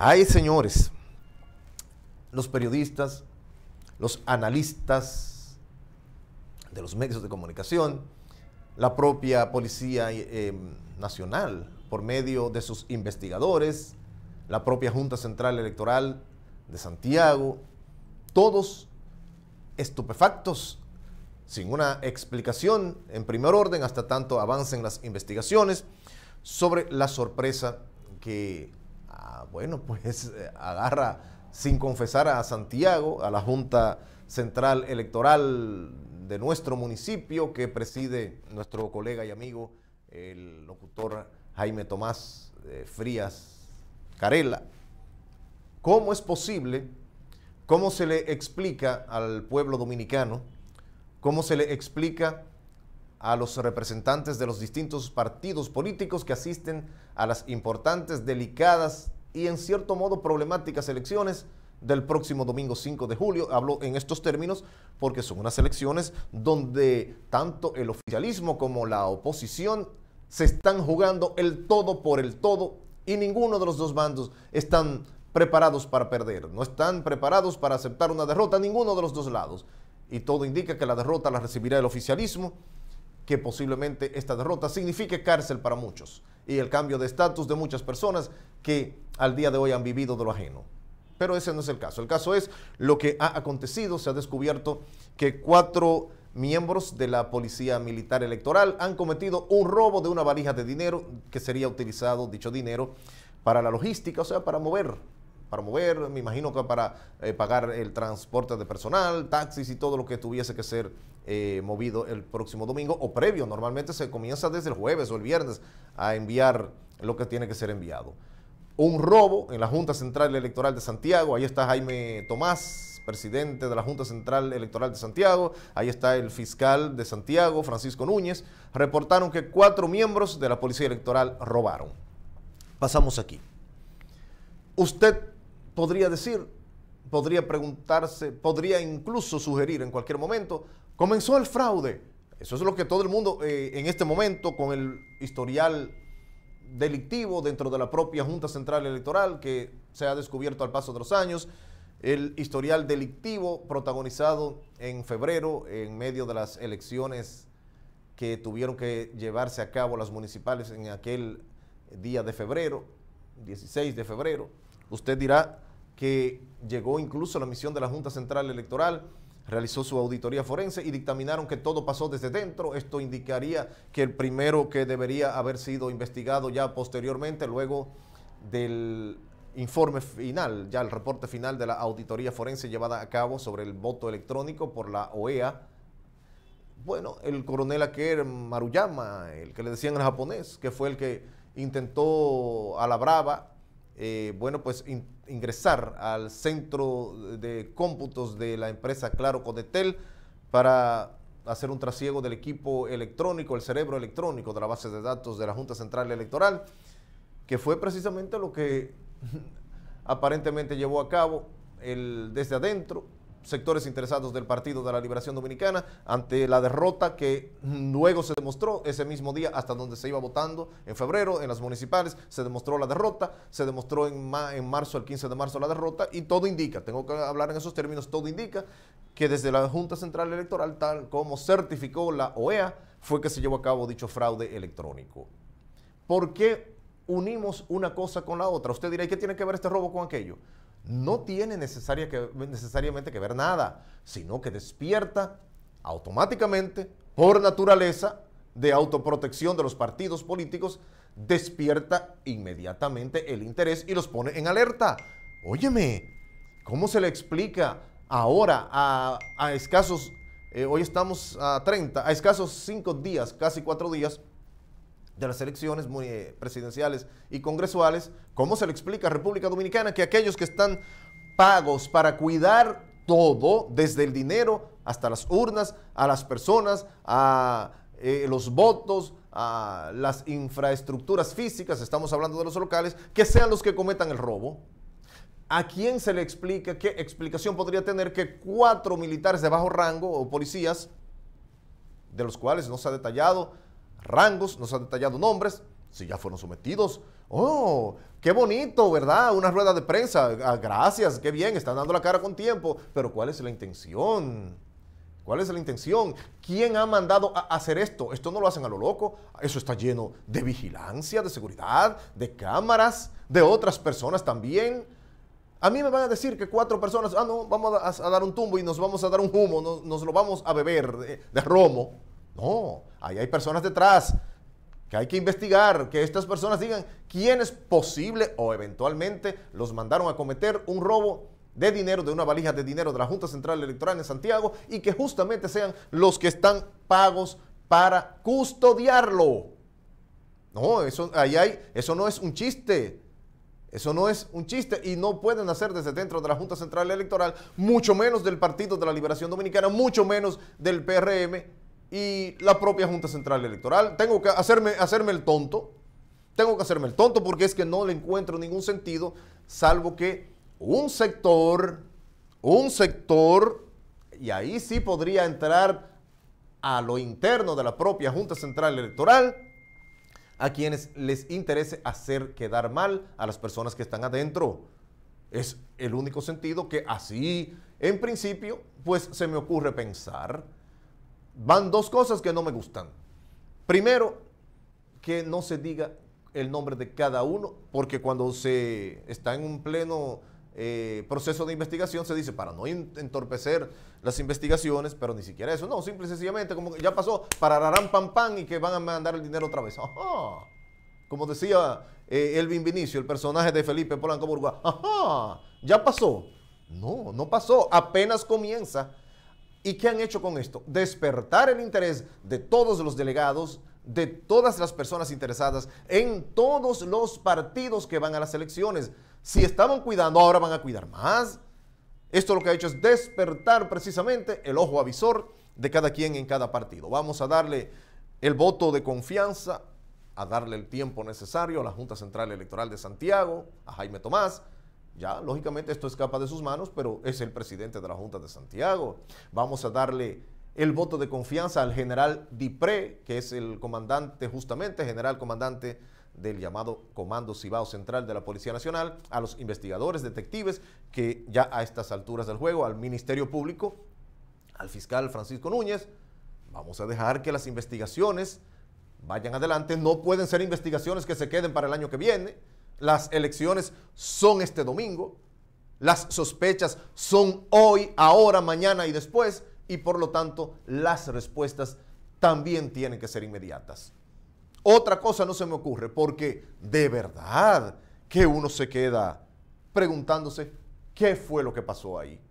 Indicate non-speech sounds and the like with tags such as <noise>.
Ay, señores, los periodistas, los analistas de los medios de comunicación, la propia Policía eh, Nacional, por medio de sus investigadores, la propia Junta Central Electoral de Santiago, todos estupefactos, sin una explicación en primer orden, hasta tanto avancen las investigaciones, sobre la sorpresa que bueno, pues eh, agarra sin confesar a Santiago, a la Junta Central Electoral de nuestro municipio que preside nuestro colega y amigo, el locutor Jaime Tomás eh, Frías Carela. ¿Cómo es posible? ¿Cómo se le explica al pueblo dominicano? ¿Cómo se le explica a los representantes de los distintos partidos políticos que asisten a las importantes, delicadas y en cierto modo problemáticas elecciones del próximo domingo 5 de julio. Hablo en estos términos porque son unas elecciones donde tanto el oficialismo como la oposición se están jugando el todo por el todo y ninguno de los dos bandos están preparados para perder, no están preparados para aceptar una derrota, ninguno de los dos lados. Y todo indica que la derrota la recibirá el oficialismo que posiblemente esta derrota signifique cárcel para muchos y el cambio de estatus de muchas personas que al día de hoy han vivido de lo ajeno. Pero ese no es el caso. El caso es lo que ha acontecido. Se ha descubierto que cuatro miembros de la Policía Militar Electoral han cometido un robo de una valija de dinero que sería utilizado, dicho dinero, para la logística, o sea, para mover para mover, me imagino que para eh, pagar el transporte de personal, taxis y todo lo que tuviese que ser eh, movido el próximo domingo o previo. Normalmente se comienza desde el jueves o el viernes a enviar lo que tiene que ser enviado. Un robo en la Junta Central Electoral de Santiago, ahí está Jaime Tomás, presidente de la Junta Central Electoral de Santiago, ahí está el fiscal de Santiago, Francisco Núñez, reportaron que cuatro miembros de la Policía Electoral robaron. Pasamos aquí. Usted podría decir, podría preguntarse, podría incluso sugerir en cualquier momento, comenzó el fraude. Eso es lo que todo el mundo eh, en este momento con el historial delictivo dentro de la propia Junta Central Electoral que se ha descubierto al paso de los años, el historial delictivo protagonizado en febrero en medio de las elecciones que tuvieron que llevarse a cabo las municipales en aquel día de febrero, 16 de febrero. Usted dirá, que llegó incluso a la misión de la Junta Central Electoral, realizó su auditoría forense y dictaminaron que todo pasó desde dentro. Esto indicaría que el primero que debería haber sido investigado ya posteriormente, luego del informe final, ya el reporte final de la auditoría forense llevada a cabo sobre el voto electrónico por la OEA. Bueno, el coronel Aker Maruyama, el que le decían en japonés, que fue el que intentó a la brava eh, bueno, pues ingresar al centro de cómputos de la empresa Claro Codetel para hacer un trasiego del equipo electrónico, el cerebro electrónico de la base de datos de la Junta Central Electoral, que fue precisamente lo que <laughs> aparentemente llevó a cabo el, desde adentro sectores interesados del Partido de la Liberación Dominicana ante la derrota que luego se demostró ese mismo día hasta donde se iba votando en febrero en las municipales, se demostró la derrota, se demostró en, en marzo, el 15 de marzo la derrota y todo indica, tengo que hablar en esos términos, todo indica que desde la Junta Central Electoral, tal como certificó la OEA, fue que se llevó a cabo dicho fraude electrónico. ¿Por qué unimos una cosa con la otra? Usted dirá, ¿y qué tiene que ver este robo con aquello? no tiene necesaria que, necesariamente que ver nada, sino que despierta automáticamente, por naturaleza, de autoprotección de los partidos políticos, despierta inmediatamente el interés y los pone en alerta. Óyeme, ¿cómo se le explica ahora a, escasos, eh, hoy estamos a 30, a escasos 5 días, casi 4 días, de las elecciones eh, presidenciales y congresuales, ¿cómo se le explica a República Dominicana que aquellos que están pagos para cuidar todo, desde el dinero hasta las urnas, a las personas, a eh, los votos, a las infraestructuras físicas, estamos hablando de los locales, que sean los que cometan el robo? ¿A quién se le explica, qué explicación podría tener que cuatro militares de bajo rango o policías, de los cuales no se ha detallado rangos, nos han detallado nombres, si ya fueron sometidos. Oh, qué bonito, ¿verdad? Una rueda de prensa. Ah, gracias, qué bien, están dando la cara con tiempo. Pero ¿cuál es la intención? ¿Cuál es la intención? ¿Quién ha mandado a hacer esto? Esto no lo hacen a lo loco. Eso está lleno de vigilancia, de seguridad, de cámaras, de otras personas también. A mí me van a decir que cuatro personas, ah, no, vamos a, dar un tumbo y nos vamos a dar un humo, nos, lo vamos a beber eh, de romo. No, ahí hay personas detrás que hay que investigar, que estas personas digan quién es posible o eventualmente los mandaron a cometer un robo de dinero, de una valija de dinero de la Junta Central Electoral en Santiago y que justamente sean los que están pagos para custodiarlo. No, eso, hay, eso no es un chiste. Eso no es un chiste y no pueden hacer desde dentro de la Junta Central Electoral, mucho menos del Partido de la Liberación Dominicana, mucho menos del PRM, y la propia Junta Central Electoral. Tengo que hacerme, hacerme el tonto, tengo que hacerme el tonto porque es que no le encuentro ningún sentido, salvo que un sector, un sector, y ahí sí podría entrar a lo interno de la propia Junta Central Electoral, a quienes les interese hacer quedar mal a las personas que están adentro. Es el único sentido que así, en principio, pues se me ocurre pensar van dos cosas que no me gustan. Primero, que no se diga el nombre de cada uno, porque cuando se está en un pleno eh, proceso de investigación se dice para no entorpecer las investigaciones, pero ni siquiera eso. No, simple y sencillamente, como que ya pasó, para pararán pam pam y que van a mandar el dinero otra vez. Ajá. Como decía eh, Elvin Vinicio, el personaje de Felipe Polanco Burgua, ajá, ya pasó. No, no pasó, apenas comienza ¿Y qué han hecho con esto? Despertar el interés de todos los delegados, de todas las personas interesadas, en todos los partidos que van a las elecciones. Si estaban cuidando, ahora van a cuidar más. Esto lo que ha hecho es despertar precisamente el ojo avisor de cada quien en cada partido. Vamos a darle el voto de confianza, a darle el tiempo necesario a la Junta Central Electoral de Santiago, a Jaime Tomás, ya, lógicamente esto escapa de sus manos, pero es el presidente de la Junta de Santiago. Vamos a darle el voto de confianza al general Dipré, que es el comandante, justamente general comandante del llamado Comando Cibao Central de la Policía Nacional, a los investigadores, detectives, que ya a estas alturas del juego, al Ministerio Público, al fiscal Francisco Núñez, vamos a dejar que las investigaciones vayan adelante, no pueden ser investigaciones que se queden para el año que viene, las elecciones son este domingo, las sospechas son hoy, ahora, mañana y después, y por lo tanto las respuestas también tienen que ser inmediatas. Otra cosa no se me ocurre, porque de verdad que uno se queda preguntándose qué fue lo que pasó ahí.